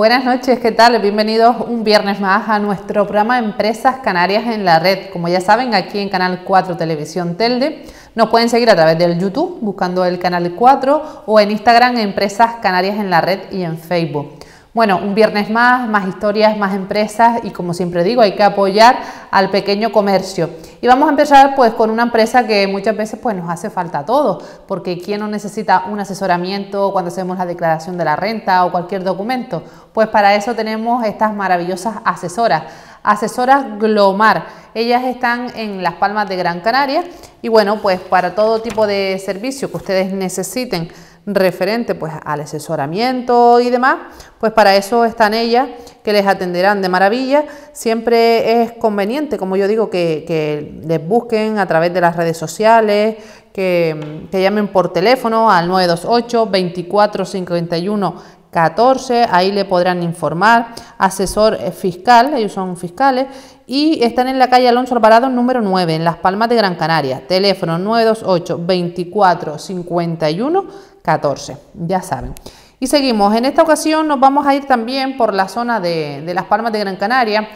Buenas noches, ¿qué tal? Bienvenidos un viernes más a nuestro programa Empresas Canarias en la Red. Como ya saben, aquí en Canal 4 Televisión Telde. Nos pueden seguir a través del YouTube, buscando el Canal 4, o en Instagram Empresas Canarias en la Red y en Facebook. Bueno, un viernes más, más historias, más empresas y como siempre digo, hay que apoyar al pequeño comercio. Y vamos a empezar pues con una empresa que muchas veces pues nos hace falta a todos, porque ¿quién no necesita un asesoramiento cuando hacemos la declaración de la renta o cualquier documento? Pues para eso tenemos estas maravillosas asesoras, asesoras Glomar. Ellas están en Las Palmas de Gran Canaria y bueno, pues para todo tipo de servicio que ustedes necesiten referente pues al asesoramiento y demás, pues para eso están ellas que les atenderán de maravilla. Siempre es conveniente, como yo digo, que, les busquen a través de las redes sociales, que, llamen por teléfono al 928 24 51 14, ahí le podrán informar, asesor fiscal, ellos son fiscales, y están en la calle Alonso Alvarado número 9, en Las Palmas de Gran Canaria, teléfono 928 2451 51 14, ya saben. Y seguimos, en esta ocasión nos vamos a ir también por la zona de, Las Palmas de Gran Canaria,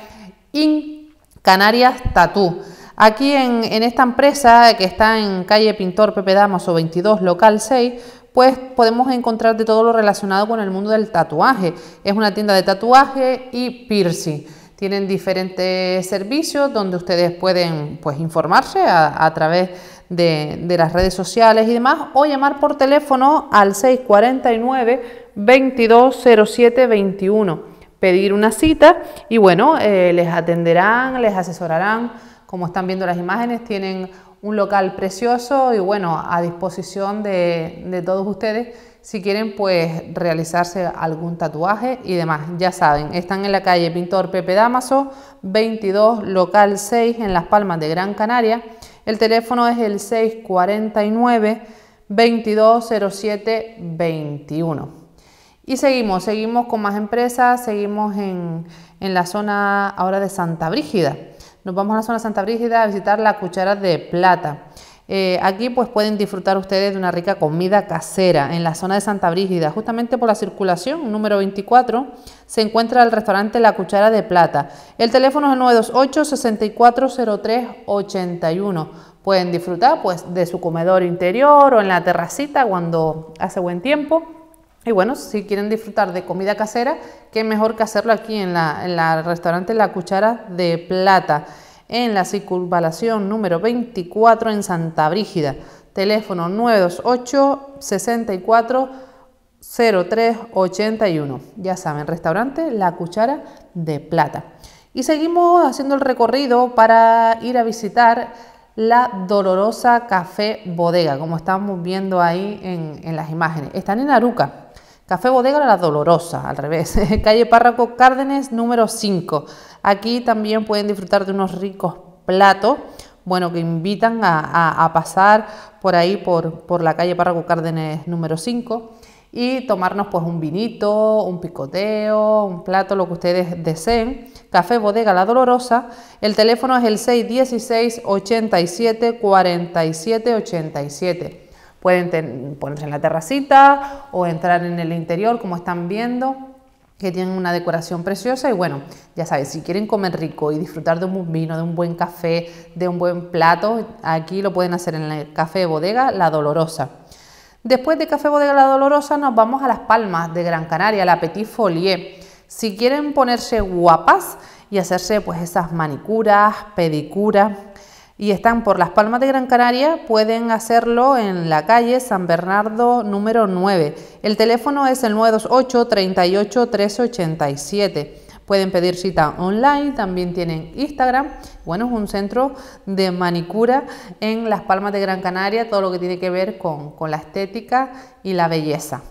IN Canarias Tatú. Aquí en, esta empresa que está en calle Pintor Pepe o 22, local 6, pues podemos encontrar de todo lo relacionado con el mundo del tatuaje. Es una tienda de tatuaje y piercing. Tienen diferentes servicios donde ustedes pueden pues, informarse a, a través de, las redes sociales y demás, o llamar por teléfono al 649 2207 21 pedir una cita y bueno, eh, les atenderán, les asesorarán, como están viendo las imágenes, tienen un local precioso y bueno, a disposición de, de todos ustedes si quieren pues realizarse algún tatuaje y demás. Ya saben, están en la calle Pintor Pepe Damaso, 22, local 6 en Las Palmas de Gran Canaria. El teléfono es el 649-2207-21. Y seguimos, seguimos con más empresas, seguimos en, la zona ahora de Santa Brígida. Nos vamos a la zona de Santa Brígida a visitar la cuchara de plata. Eh, aquí pues pueden disfrutar ustedes de una rica comida casera en la zona de Santa Brígida. Justamente por la circulación, número 24, se encuentra el restaurante La Cuchara de Plata. El teléfono es el 928-640381. Pueden disfrutar pues de su comedor interior o en la terracita cuando hace buen tiempo. Y bueno, si quieren disfrutar de comida casera, qué mejor que hacerlo aquí en la, en la restaurante La Cuchara de Plata en la circunvalación número 24 en Santa Brígida. Teléfono 928 64 0381. Ya saben, restaurante La Cuchara de Plata. Y seguimos haciendo el recorrido para ir a visitar la Dolorosa Café Bodega, como estamos viendo ahí en, en las imágenes. Están en Aruca, Café Bodega La Dolorosa, al revés, calle Párraco Cárdenes número 5. Aquí también pueden disfrutar de unos ricos platos, bueno, que invitan a, pasar por ahí, por, la calle Párraco Cárdenes número 5 y tomarnos pues un vinito, un picoteo, un plato, lo que ustedes deseen. Café Bodega La Dolorosa. El teléfono es el 616 87 47 87. Pueden ponerse en la terracita o entrar en el interior, como están viendo, que tienen una decoración preciosa. Y bueno, ya sabes, si quieren comer rico y disfrutar de un buen vino, de un buen café, de un buen plato, aquí lo pueden hacer en el café bodega La Dolorosa. Después de Café Bodega La Dolorosa nos vamos a Las Palmas de Gran Canaria, la Petit Folie. Si quieren ponerse guapas y hacerse pues esas manicuras, pedicuras, y están por Las Palmas de Gran Canaria, pueden hacerlo en la calle San Bernardo número 9. El teléfono es el 928 38 387. Pueden pedir cita online, también tienen Instagram. Bueno, es un centro de manicura en Las Palmas de Gran Canaria, todo lo que tiene que ver con, con la estética y la belleza.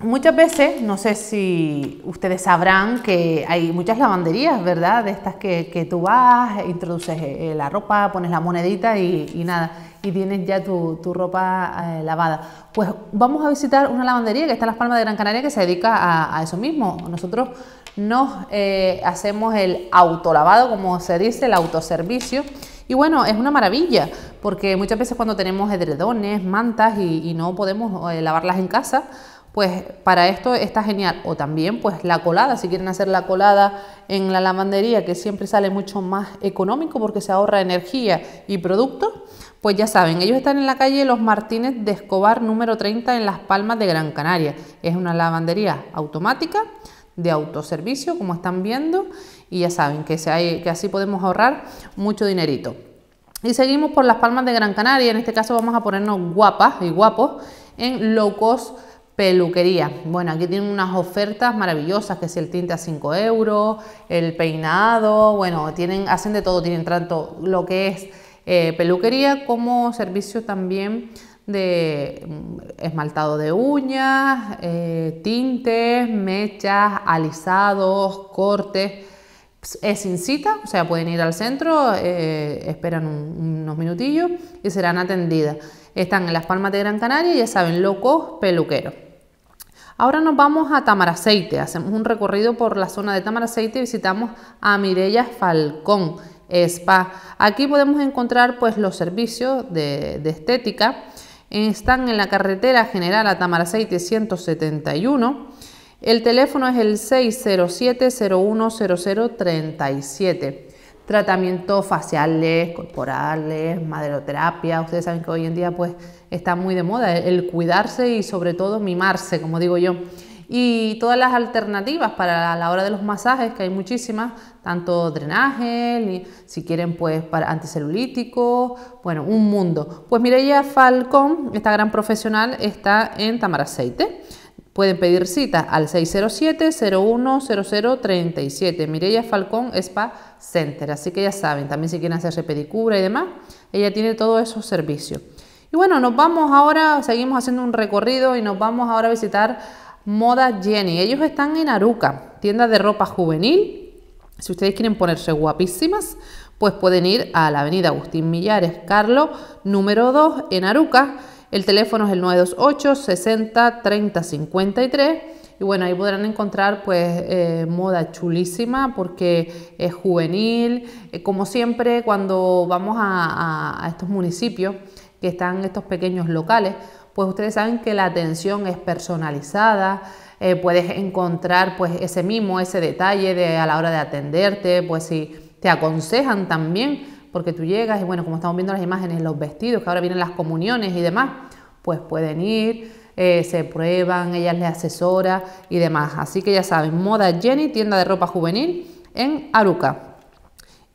Muchas veces, no sé si ustedes sabrán que hay muchas lavanderías, ¿verdad? De estas que, tú vas, introduces eh, eh, la ropa, pones la monedita y, nada, y tienes ya tu, ropa eh, lavada. Pues vamos a visitar una lavandería que está en Las Palmas de Gran Canaria que se dedica a, eso mismo. Nosotros nos hacemos el autolavado, como se dice, el autoservicio. Y bueno, es una maravilla, porque muchas veces cuando tenemos edredones, mantas y no podemos lavarlas en casa, pues para esto está genial. O también pues la colada, si quieren hacer la colada en la lavandería, que siempre sale mucho más económico porque se ahorra energía y producto, pues ya saben, ellos están en la calle Los Martínez de Escobar número 30 en Las Palmas de Gran Canaria. Es una lavandería automática de autoservicio, como están viendo, y ya saben que, se que así podemos ahorrar mucho dinerito. Y seguimos por Las Palmas de Gran Canaria, en este caso vamos a ponernos guapas y guapos en locos. Peluquería. Bueno, aquí tienen unas ofertas maravillosas, que es el tinte a 5 euros, el peinado, bueno, tienen, hacen de todo, tienen tanto lo que es eh, peluquería como servicio también de mm, esmaltado de uñas, eh, tintes, mechas, alisados, cortes. Es sin cita, o sea, pueden ir al centro, eh, esperan unos minutillos y serán atendidas. Están en Las Palmas de Gran Canaria, ya saben, locos peluqueros. Ahora nos vamos a Tamaraceite, hacemos un recorrido por la zona de Tamaraceite y visitamos a Mirella Falcón Spa. Aquí podemos encontrar pues los servicios de, estética. Están en la carretera general a Tamaraceite 171. El teléfono es el 607-010037. Tratamientos faciales, corporales, maderoterapia. Ustedes saben que hoy en día pues está muy de moda, el cuidarse y sobre todo mimarse, como digo yo. Y todas las alternativas para la hora de los masajes, que hay muchísimas, tanto drenaje, si quieren pues para anticelulíticos, bueno, un mundo. Pues Mireia Falcón, esta gran profesional, está en Tamaraceite. Pueden pedir cita al 607-010037, Mireia Falcón Spa Center. Así que ya saben, también si quieren hacerse pedicura y demás, ella tiene todos esos servicios. Y bueno, nos vamos ahora, seguimos haciendo un recorrido y nos vamos ahora a visitar Moda Jenny. Ellos están en Aruca, tienda de ropa juvenil. Si ustedes quieren ponerse guapísimas, pues pueden ir a la avenida Agustín Millares, Carlos, número 2, en Aruca. El teléfono es el 928 60 30 53. Y bueno, ahí podrán encontrar pues eh, moda chulísima porque es juvenil. Eh, como siempre, cuando vamos a estos municipios, que están estos pequeños locales, pues ustedes saben que la atención es personalizada, eh, puedes encontrar pues ese mismo, ese detalle de, a la hora de atenderte, pues si te aconsejan también, porque tú llegas y bueno, como estamos viendo las imágenes, los vestidos, que ahora vienen las comuniones y demás, pues pueden ir, eh, se prueban, ellas les asesora y demás. Así que ya saben, Moda Jenny, tienda de ropa juvenil en Aruca.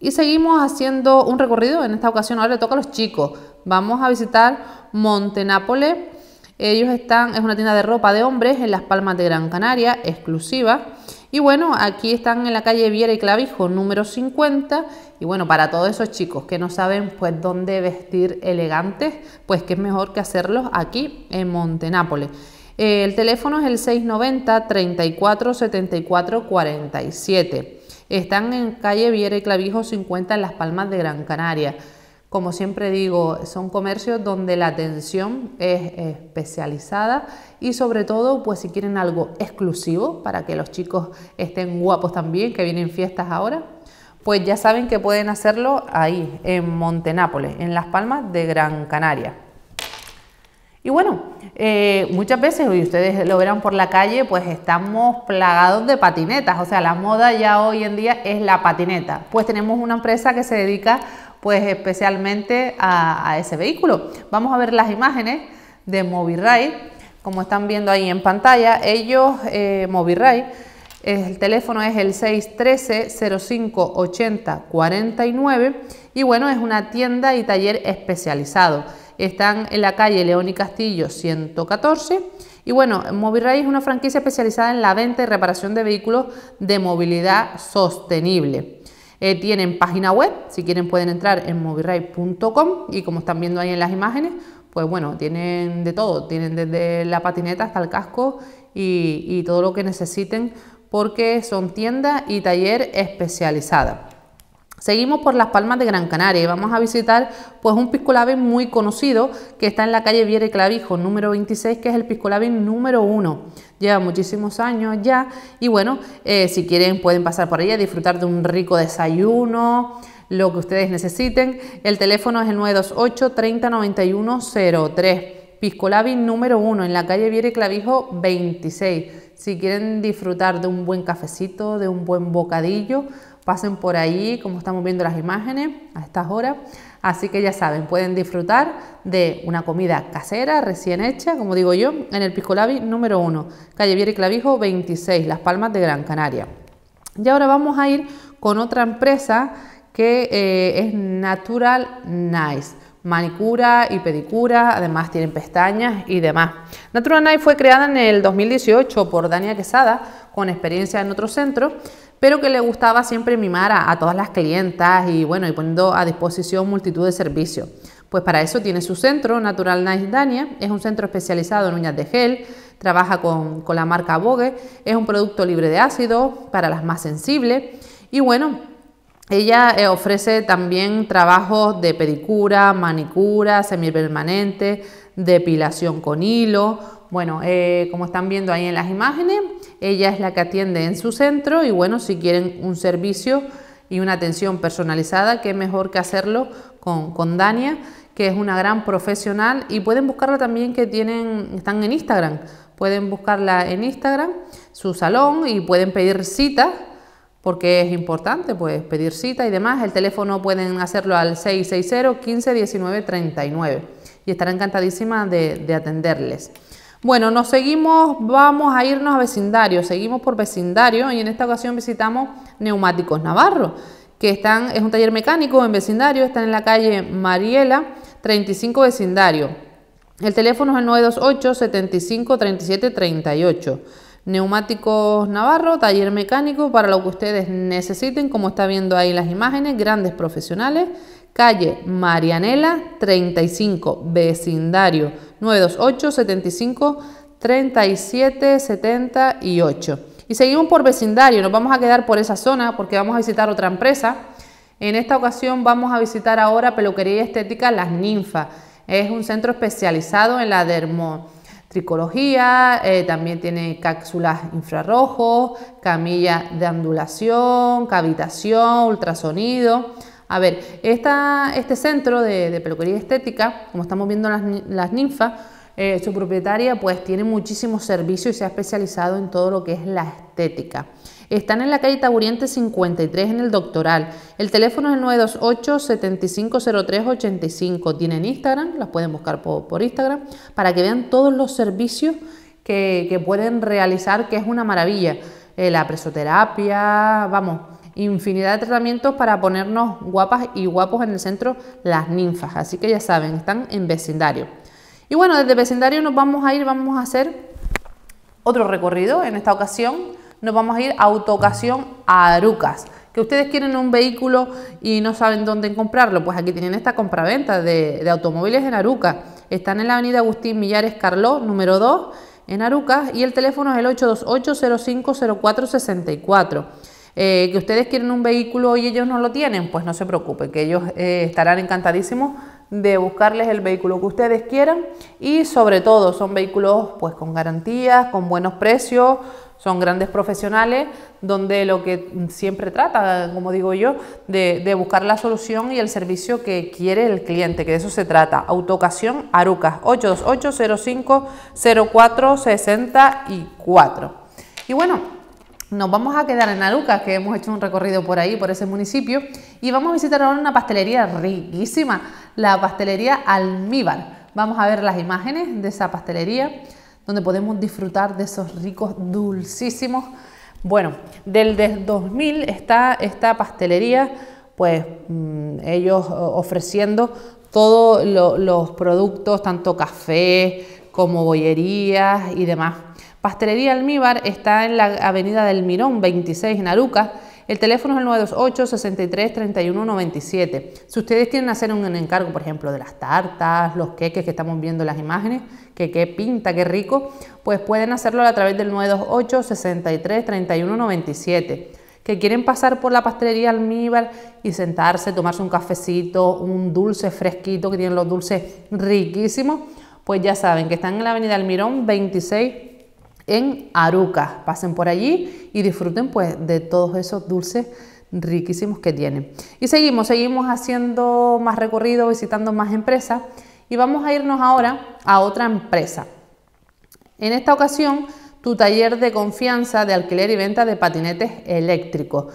Y seguimos haciendo un recorrido, en esta ocasión ahora le toca a los chicos. Vamos a visitar Montenápole. Ellos están, es una tienda de ropa de hombres en Las Palmas de Gran Canaria, exclusiva. Y bueno, aquí están en la calle Viera y Clavijo, número 50. Y bueno, para todos esos chicos que no saben pues dónde vestir elegantes, pues que es mejor que hacerlos aquí en Montenápolis. Eh, el teléfono es el 690 34 74 47. Están en calle Viera y Clavijo 50 en Las Palmas de Gran Canaria. Como siempre digo, son comercios donde la atención es especializada y sobre todo, pues si quieren algo exclusivo para que los chicos estén guapos también, que vienen fiestas ahora, pues ya saben que pueden hacerlo ahí, en Montenápolis, en Las Palmas de Gran Canaria. Y bueno, eh, muchas veces, y ustedes lo verán por la calle, pues estamos plagados de patinetas, o sea, la moda ya hoy en día es la patineta. Pues tenemos una empresa que se dedica pues especialmente a, ese vehículo. Vamos a ver las imágenes de Moviride, como están viendo ahí en pantalla, ellos, eh, el teléfono es el 613-0580-49 y bueno, es una tienda y taller especializado. Están en la calle León y Castillo 114. Y bueno, Movirray es una franquicia especializada en la venta y reparación de vehículos de movilidad sostenible. Eh, tienen página web, si quieren pueden entrar en movirray.com y como están viendo ahí en las imágenes, pues bueno, tienen de todo, tienen desde la patineta hasta el casco y, y todo lo que necesiten porque son tienda y taller especializada. Seguimos por las Palmas de Gran Canaria y vamos a visitar pues un piscolabin muy conocido que está en la calle Viera Clavijo número 26, que es el piscolabin número 1. Lleva muchísimos años ya y bueno, eh, si quieren pueden pasar por a disfrutar de un rico desayuno, lo que ustedes necesiten. El teléfono es el 928 30 91 03. número 1 en la calle Viera Clavijo 26. Si quieren disfrutar de un buen cafecito, de un buen bocadillo, pasen por ahí, como estamos viendo las imágenes a estas horas. Así que ya saben, pueden disfrutar de una comida casera, recién hecha, como digo yo, en el Piscolabi número 1, calle Viera y Clavijo 26, Las Palmas de Gran Canaria. Y ahora vamos a ir con otra empresa que eh, es Natural Nice manicura y pedicura, además tienen pestañas y demás. Natural nice fue creada en el 2018 por Dania Quesada, con experiencia en otro centro pero que le gustaba siempre mimar a, todas las clientas y bueno, y poniendo a disposición multitud de servicios. Pues para eso tiene su centro, Natural Nice Dania, es un centro especializado en uñas de gel, trabaja con, la marca Vogue, es un producto libre de ácido para las más sensibles y bueno, ella eh, ofrece también trabajos de pedicura, manicura, semipermanente, depilación con hilo, bueno, eh, como están viendo ahí en las imágenes, ella es la que atiende en su centro y bueno, si quieren un servicio y una atención personalizada, qué mejor que hacerlo con, Dania, que es una gran profesional y pueden buscarla también que tienen, están en Instagram, pueden buscarla en Instagram, su salón y pueden pedir cita porque es importante pues pedir cita y demás. El teléfono pueden hacerlo al 660 15 19 39 y estará encantadísima de atenderles. Bueno, nos seguimos, vamos a irnos a vecindario, seguimos por vecindario y en esta ocasión visitamos Neumáticos Navarro, que están, es un taller mecánico en vecindario, están en la calle Mariela, 35 vecindario. El teléfono es el 928 75 37 38. Neumáticos Navarro, taller mecánico para lo que ustedes necesiten, como está viendo ahí las imágenes, grandes profesionales calle Marianela 35, vecindario 928 75 37 78. Y seguimos por vecindario, nos vamos a quedar por esa zona porque vamos a visitar otra empresa. En esta ocasión vamos a visitar ahora Peluquería Estética Las Ninfas. Es un centro especializado en la dermotricología, tricología eh, también tiene cápsulas infrarrojos, camilla de ondulación, cavitación, ultrasonido. A ver, este centro de, peluquería estética, como estamos viendo las, ninfas, eh, su propietaria pues tiene muchísimos servicios y se ha especializado en todo lo que es la estética. Están en la calle Taburiente 53 en el Doctoral. El teléfono es el 928 750385 85 Tienen Instagram, las pueden buscar por, Instagram para que vean todos los servicios que, pueden realizar, que es una maravilla. Eh, la presoterapia, vamos, infinidad de tratamientos para ponernos guapas y guapos en el centro las ninfas. Así que ya saben, están en vecindario. Y bueno, desde vecindario nos vamos a ir, vamos a hacer otro recorrido. En esta ocasión nos vamos a ir a autocasión a Arucas. Que ustedes quieren un vehículo y no saben dónde comprarlo, pues aquí tienen esta compraventa de, de automóviles en Arucas. Están en la avenida Agustín Millares Carló, número 2, en Arucas, y el teléfono es el 828 050464 eh, que ustedes quieren un vehículo y ellos no lo tienen, pues no se preocupen, que ellos eh, estarán encantadísimos de buscarles el vehículo que ustedes quieran y sobre todo son vehículos pues con garantías, con buenos precios, son grandes profesionales donde lo que siempre trata, como digo yo, de, buscar la solución y el servicio que quiere el cliente, que de eso se trata. autocación Arucas, 828 04 64 Y bueno, nos vamos a quedar en Arucas, que hemos hecho un recorrido por ahí, por ese municipio, y vamos a visitar ahora una pastelería riquísima, la pastelería Almíbar. Vamos a ver las imágenes de esa pastelería, donde podemos disfrutar de esos ricos dulcísimos. Bueno, del 2000 está esta pastelería, pues mm, ellos eh, ofreciendo todos los productos, tanto café como bollerías y demás Pastelería Almíbar está en la avenida del Mirón 26 en Aruca. El teléfono es el 928 63 3197 Si ustedes quieren hacer un encargo, por ejemplo, de las tartas, los queques que estamos viendo en las imágenes, que qué pinta, qué rico, pues pueden hacerlo a través del 928 63 3197 Que quieren pasar por la pastelería almíbar y sentarse, tomarse un cafecito, un dulce fresquito, que tienen los dulces riquísimos, pues ya saben que están en la avenida del Mirón 26 en Aruca. Pasen por allí y disfruten pues de todos esos dulces riquísimos que tienen. Y seguimos, seguimos haciendo más recorridos visitando más empresas y vamos a irnos ahora a otra empresa. En esta ocasión, tu taller de confianza de alquiler y venta de patinetes eléctricos.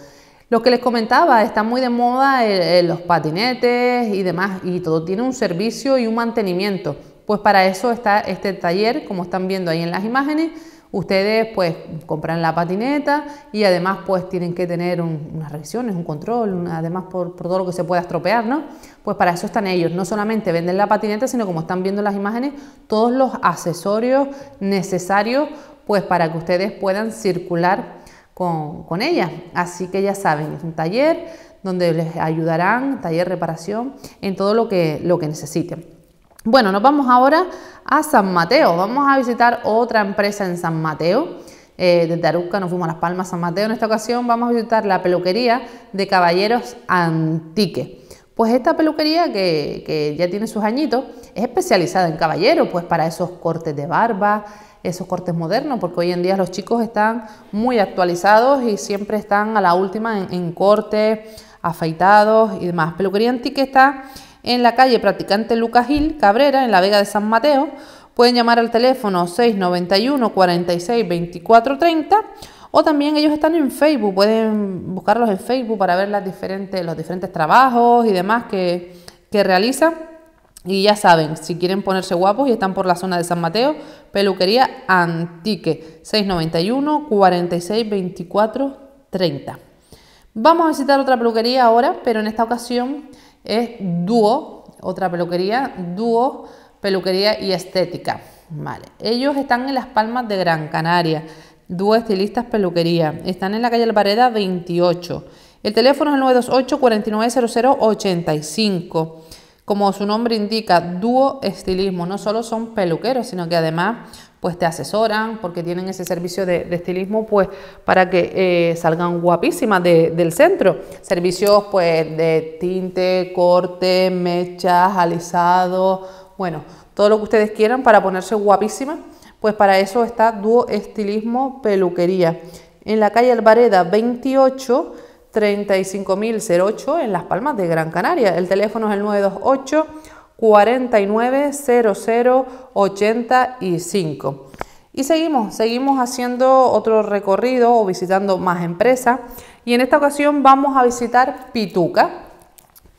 Lo que les comentaba, está muy de moda eh, eh, los patinetes y demás, y todo tiene un servicio y un mantenimiento. Pues para eso está este taller, como están viendo ahí en las imágenes, Ustedes pues compran la patineta y además pues tienen que tener unas reacciones, un control, además por, todo lo que se pueda estropear, ¿no? Pues para eso están ellos, no solamente venden la patineta, sino como están viendo las imágenes, todos los accesorios necesarios pues para que ustedes puedan circular con, con ella. Así que ya saben, es un taller donde les ayudarán, taller reparación, en todo lo que, lo que necesiten. Bueno, nos vamos ahora a San Mateo. Vamos a visitar otra empresa en San Mateo. Eh, desde Arusca nos fuimos a Las Palmas, San Mateo. En esta ocasión vamos a visitar la peluquería de Caballeros Antique. Pues esta peluquería que, ya tiene sus añitos es especializada en caballeros, pues para esos cortes de barba, esos cortes modernos, porque hoy en día los chicos están muy actualizados y siempre están a la última en, en cortes, afeitados y demás. Peluquería Antique está en la calle Practicante Lucas Gil, Cabrera, en la Vega de San Mateo. Pueden llamar al teléfono 691 46 24 o también ellos están en Facebook, pueden buscarlos en Facebook para ver diferentes, los diferentes trabajos y demás que, que realizan. Y ya saben, si quieren ponerse guapos y están por la zona de San Mateo, Peluquería Antique, 691 46 24 Vamos a visitar otra peluquería ahora, pero en esta ocasión es Duo, otra peluquería, Duo Peluquería y Estética. Vale. Ellos están en Las Palmas de Gran Canaria, Duo Estilistas Peluquería. Están en la calle Alvareda 28. El teléfono es el 928 490085 Como su nombre indica, Duo Estilismo. No solo son peluqueros, sino que además pues te asesoran, porque tienen ese servicio de, estilismo, pues para que eh, salgan guapísimas del centro. Servicios pues de tinte, corte, mechas, alisado, bueno, todo lo que ustedes quieran para ponerse guapísimas, pues para eso está Duo Estilismo Peluquería. En la calle Alvareda 28, 35.008 en Las Palmas de Gran Canaria. El teléfono es el 928 490085. Y seguimos, seguimos haciendo otro recorrido o visitando más empresas. Y en esta ocasión vamos a visitar Pituca.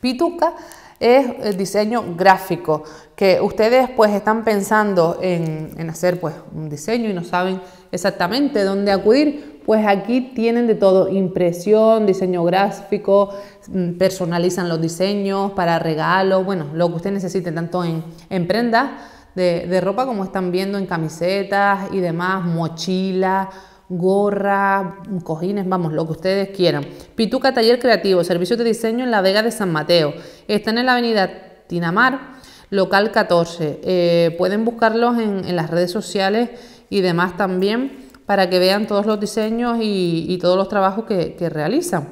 Pituca es el diseño gráfico, que ustedes pues están pensando en, en hacer pues un diseño y no saben exactamente dónde acudir pues aquí tienen de todo, impresión, diseño gráfico, mm, personalizan los diseños para regalos, bueno, lo que ustedes necesiten tanto en, prendas de, ropa como están viendo en camisetas y demás, mochilas gorra, cojines, vamos, lo que ustedes quieran. Pituca Taller Creativo, servicio de diseño en la Vega de San Mateo. Están en la avenida Tinamar, local 14. Eh, pueden buscarlos en, en las redes sociales y demás también para que vean todos los diseños y, todos los trabajos que, realizan.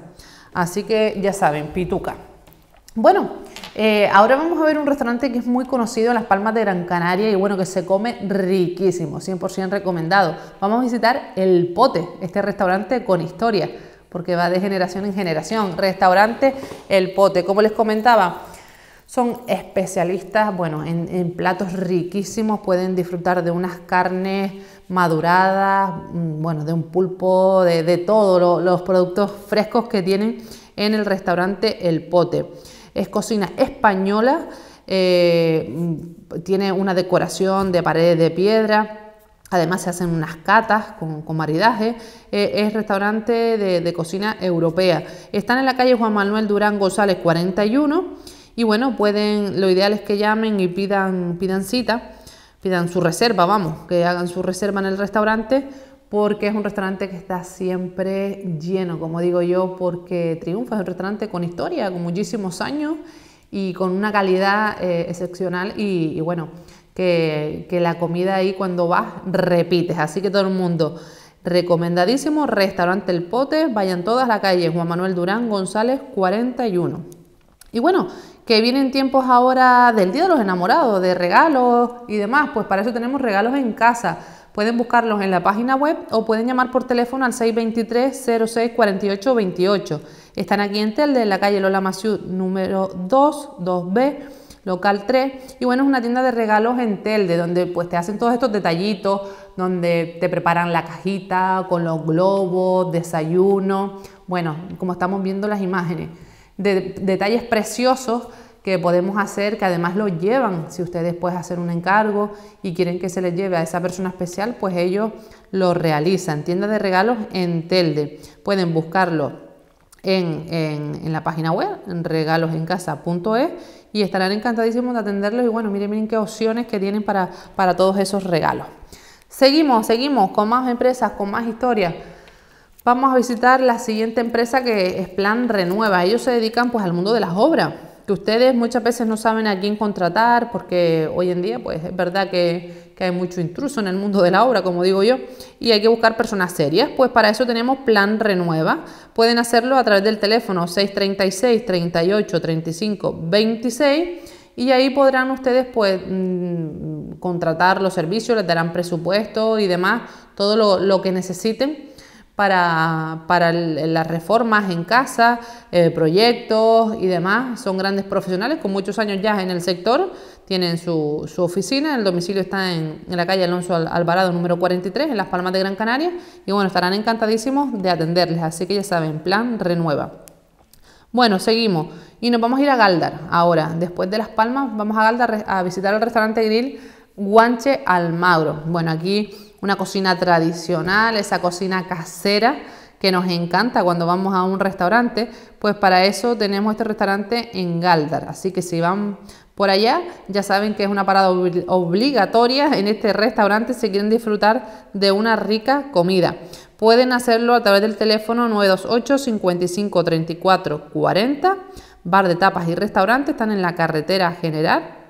Así que ya saben, Pituca. Bueno, eh, ahora vamos a ver un restaurante que es muy conocido en Las Palmas de Gran Canaria y bueno, que se come riquísimo, 100% recomendado. Vamos a visitar El Pote, este restaurante con historia, porque va de generación en generación. Restaurante El Pote, como les comentaba, son especialistas, bueno, en platos riquísimos, pueden disfrutar de unas carnes maduradas, mm, bueno, de un pulpo, de, todos los productos frescos que tienen en el restaurante El Pote. Es cocina española, eh, tiene una decoración de paredes de piedra. Además se hacen unas catas con, maridaje. Eh, es restaurante de, cocina europea. Están en la calle Juan Manuel Durán González 41 y bueno, pueden, lo ideal es que llamen y pidan, pidan cita pidan su reserva, vamos, que hagan su reserva en el restaurante porque es un restaurante que está siempre lleno, como digo yo, porque Triunfa es un restaurante con historia, con muchísimos años y con una calidad eh, excepcional y, bueno, que, que, la comida ahí cuando vas repites, así que todo el mundo recomendadísimo, restaurante El Pote, vayan todas a la calle Juan Manuel Durán González 41. Y bueno, que vienen tiempos ahora del Día de los Enamorados, de regalos y demás, pues para eso tenemos regalos en casa. Pueden buscarlos en la página web o pueden llamar por teléfono al 623 06 Están aquí en Telde, en la calle Lola Maciú número 2, b local 3. Y bueno, es una tienda de regalos en Telde, donde pues te hacen todos estos detallitos, donde te preparan la cajita con los globos, desayuno. Bueno, como estamos viendo las imágenes de detalles preciosos que podemos hacer, que además lo llevan. Si ustedes pueden hacer un encargo y quieren que se les lleve a esa persona especial, pues ellos lo realizan. Tienda de regalos en Telde. Pueden buscarlo en, en, la página web, en regalosencasa.es, y estarán encantadísimos de atenderlos. Y bueno, miren, miren qué opciones que tienen para, para todos esos regalos. Seguimos, seguimos con más empresas, con más historias. Vamos a visitar la siguiente empresa que es Plan Renueva. Ellos se dedican pues al mundo de las obras, que ustedes muchas veces no saben a quién contratar porque hoy en día pues es verdad que, hay mucho intruso en el mundo de la obra, como digo yo, y hay que buscar personas serias. Pues para eso tenemos Plan Renueva. Pueden hacerlo a través del teléfono 636 38 35 26 y ahí podrán ustedes pues mm, contratar los servicios, les darán presupuesto y demás, todo lo, lo que necesiten para, para las reformas en casa, eh, proyectos y demás. Son grandes profesionales con muchos años ya en el sector. Tienen su, su oficina, el domicilio está en, en, la calle Alonso Alvarado número 43, en Las Palmas de Gran Canaria. Y bueno, estarán encantadísimos de atenderles. Así que ya saben, plan renueva. Bueno, seguimos y nos vamos a ir a Galdar ahora. Después de Las Palmas, vamos a Galdar a visitar el restaurante grill Guanche Almagro. Bueno, aquí una cocina tradicional, esa cocina casera que nos encanta cuando vamos a un restaurante, pues para eso tenemos este restaurante en Galdar. Así que si van por allá, ya saben que es una parada obligatoria en este restaurante si quieren disfrutar de una rica comida. Pueden hacerlo a través del teléfono 928 55 34 40. Bar de tapas y restaurante están en la carretera general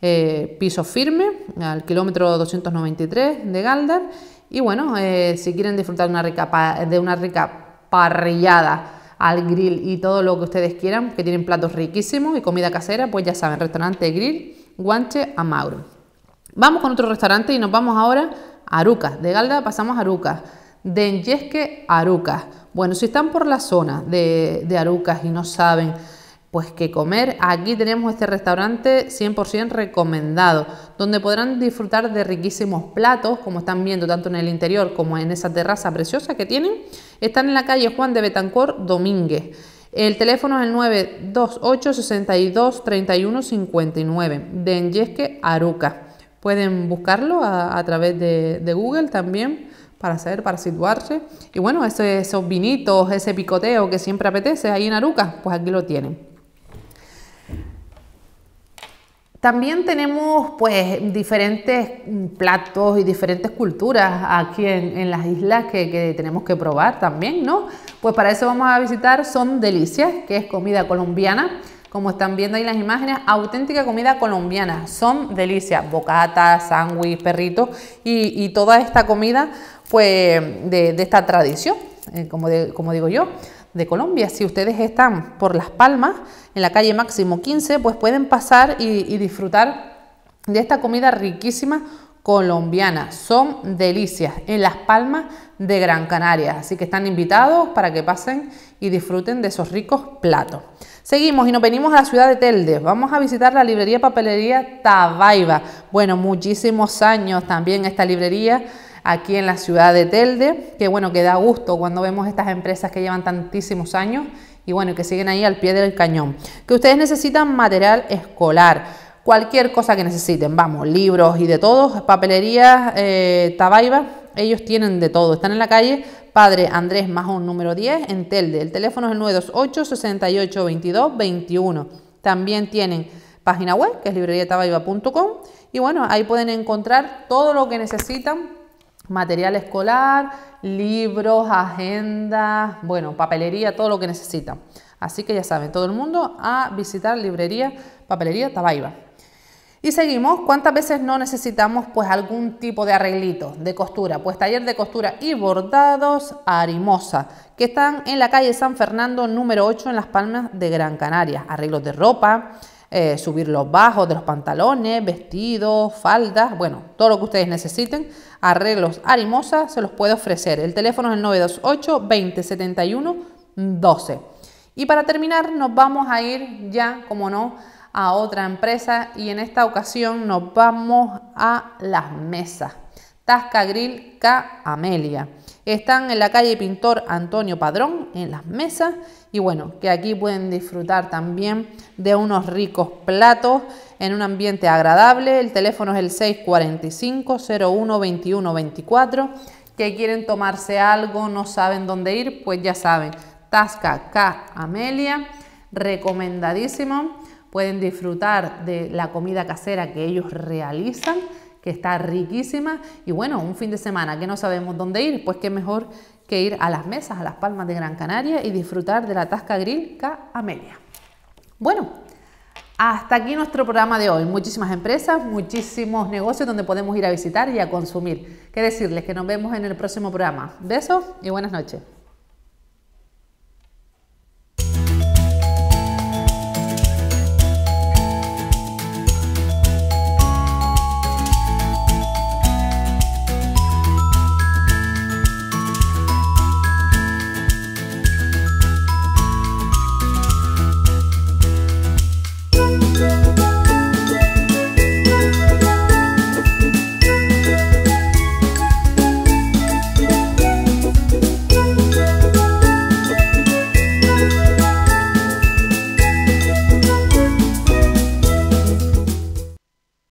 eh, piso firme al kilómetro 293 de Galdar. Y bueno, eh, si quieren disfrutar una rica de una rica parrillada al grill y todo lo que ustedes quieran, que tienen platos riquísimos y comida casera, pues ya saben, restaurante grill, guanche a Mauro. Vamos con otro restaurante y nos vamos ahora a Aruca, De Galda pasamos a Arucas. De Enyesque, Arucas. Bueno, si están por la zona de, de Arucas y no saben pues que comer. Aquí tenemos este restaurante 100% recomendado, donde podrán disfrutar de riquísimos platos, como están viendo tanto en el interior como en esa terraza preciosa que tienen. Están en la calle Juan de Betancor Domínguez. El teléfono es el 928 62 de Enyesque Aruca. Pueden buscarlo a, través de, Google también para saber, para situarse. Y bueno, esos vinitos, ese picoteo que siempre apetece ahí en Aruca, pues aquí lo tienen. También tenemos pues diferentes platos y diferentes culturas aquí en, las islas que, tenemos que probar también, ¿no? Pues para eso vamos a visitar Son Delicias, que es comida colombiana. Como están viendo ahí las imágenes, auténtica comida colombiana. Son delicias, bocata, sándwich, perrito y, toda esta comida fue pues, de, esta tradición, eh, como digo yo de Colombia. Si ustedes están por Las Palmas, en la calle Máximo 15, pues pueden pasar y, y disfrutar de esta comida riquísima colombiana. Son delicias en Las Palmas de Gran Canaria. Así que están invitados para que pasen y disfruten de esos ricos platos. Seguimos y nos venimos a la ciudad de Telde. Vamos a visitar la librería papelería Tabaiba. Bueno, muchísimos años también esta librería aquí en la ciudad de Telde, que bueno, que da gusto cuando vemos estas empresas que llevan tantísimos años y bueno, que siguen ahí al pie del cañón. Que ustedes necesitan material escolar. Cualquier cosa que necesiten, vamos, libros y de todo, papelería, eh, tabaiba, ellos tienen de todo. Están en la calle Padre Andrés Majón número 10 en Telde. El teléfono es el 928 68 21. También tienen página web que es libreriatabaiba.com y bueno, ahí pueden encontrar todo lo que necesitan material escolar, libros, agendas, bueno, papelería, todo lo que necesita. Así que ya saben, todo el mundo a visitar librería, papelería Tabaiba. Y seguimos, ¿cuántas veces no necesitamos pues algún tipo de arreglito de costura? Pues taller de costura y bordados Arimosa, que están en la calle San Fernando número 8 en Las Palmas de Gran Canaria. Arreglos de ropa, eh, subir los bajos de los pantalones, vestidos, faldas, bueno, todo lo que ustedes necesiten. Arreglos Arimosa se los puede ofrecer. El teléfono es el 928 20 71 12. Y para terminar, nos vamos a ir ya, como no, a otra empresa y en esta ocasión nos vamos a las mesas. Tasca Grill K. Amelia. Están en la calle Pintor Antonio Padrón, en las mesas. Y bueno, que aquí pueden disfrutar también de unos ricos platos en un ambiente agradable. El teléfono es el 645 01 21 24 que quieren tomarse algo, no saben dónde ir, pues ya saben, Tasca K Amelia, recomendadísimo. Pueden disfrutar de la comida casera que ellos realizan que está riquísima. Y bueno, un fin de semana que no sabemos dónde ir, pues qué mejor que ir a las mesas, a las Palmas de Gran Canaria y disfrutar de la Tasca Grill K. Amelia. Bueno, hasta aquí nuestro programa de hoy. Muchísimas empresas, muchísimos negocios donde podemos ir a visitar y a consumir. Qué decirles que nos vemos en el próximo programa. Besos y buenas noches.